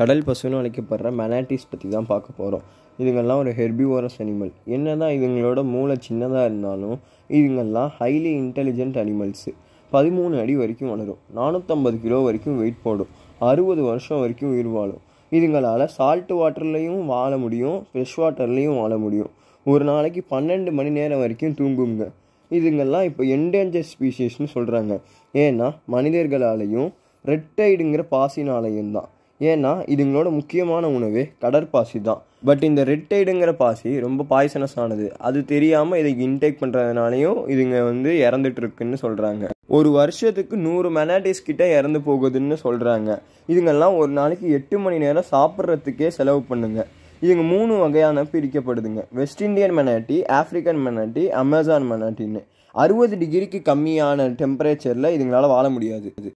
கடல் பசுன்னு அழைக்கப்படுற மெனாட்டிஸ் பற்றி தான் பார்க்க போகிறோம் இதுங்கெல்லாம் ஒரு ஹெர்பிவோரஸ் அனிமல் என்ன தான் இதுங்களோட மூளை சின்னதாக இருந்தாலும் இதுங்கெல்லாம் ஹைலி இன்டெலிஜென்ட் அனிமல்ஸு பதிமூணு அடி வரைக்கும் வளரும் நானூற்றம்பது கிலோ வரைக்கும் வெயிட் போடும் அறுபது வருஷம் வரைக்கும் உயிர் வாழும் இதுங்களால் சால்ட் வாட்டர்லேயும் வாழ முடியும் ஃப்ரெஷ் வாட்டர்லேயும் வாழ முடியும் ஒரு நாளைக்கு பன்னெண்டு மணி நேரம் வரைக்கும் தூங்குங்க இதுங்கெல்லாம் இப்போ என்டேஞ்சர் ஸ்பீஷிஸ்னு சொல்கிறாங்க ஏன்னா மனிதர்களாலேயும் ரெட்டைடுங்கிற பாசினாலையும் தான் ஏன்னா இதுங்களோட முக்கியமான உணவு கடற்பாசி தான் பட் இந்த ரெட் டைடுங்கிற பாசி ரொம்ப பாய்சனஸ் ஆனது அது தெரியாமல் இதை இன்டேக் பண்ணுறதுனாலையும் இதுங்க வந்து இறந்துட்டுருக்குன்னு சொல்கிறாங்க ஒரு வருஷத்துக்கு நூறு மெனாட்டிஸ் கிட்ட இறந்து போகுதுன்னு சொல்கிறாங்க இதுங்கெல்லாம் ஒரு நாளைக்கு எட்டு மணி நேரம் சாப்பிட்றதுக்கே செலவு பண்ணுங்க இதுங்க மூணு வகையான பிரிக்கப்படுதுங்க West Indian manatee African manatee Amazon மெனாட்டின்னு அறுபது டிகிரிக்கு கம்மியான டெம்பரேச்சரில் இதுங்களால் வாழ முடியாது